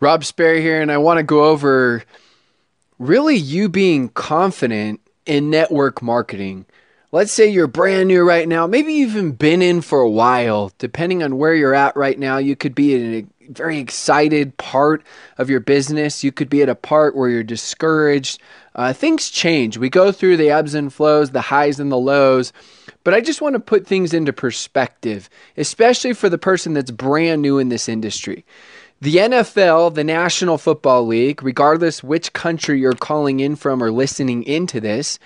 Rob Sperry here, and I want to go over really you being confident in network marketing. Let's say you're brand new right now, maybe you've even been in for a while. Depending on where you're at right now, you could be in a very excited part of your business. You could be at a part where you're discouraged. Uh, things change. We go through the ebbs and flows, the highs and the lows. But I just want to put things into perspective, especially for the person that's brand new in this industry the NFL, the National Football League, regardless which country you're calling in from or listening into this,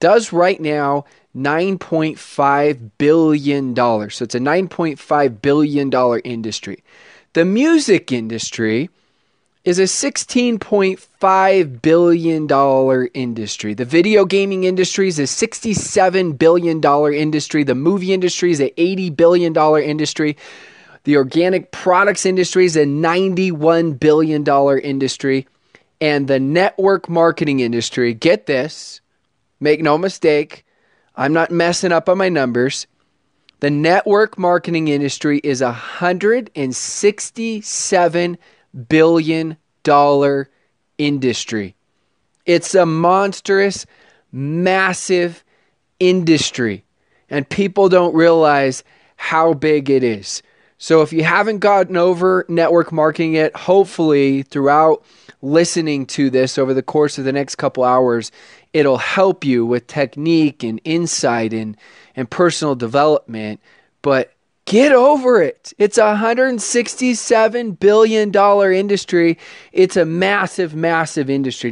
does right now $9.5 billion. So it's a $9.5 billion industry. The music industry is a $16.5 billion industry. The video gaming industry is a $67 billion industry. The movie industry is an $80 billion industry. The organic products industry is a $91 billion industry. And the network marketing industry, get this, make no mistake, I'm not messing up on my numbers. The network marketing industry is a $167 billion industry. It's a monstrous, massive industry, and people don't realize how big it is. So if you haven't gotten over network marketing it, hopefully throughout listening to this over the course of the next couple hours, it'll help you with technique and insight and, and personal development. But get over it. It's a $167 billion industry. It's a massive, massive industry.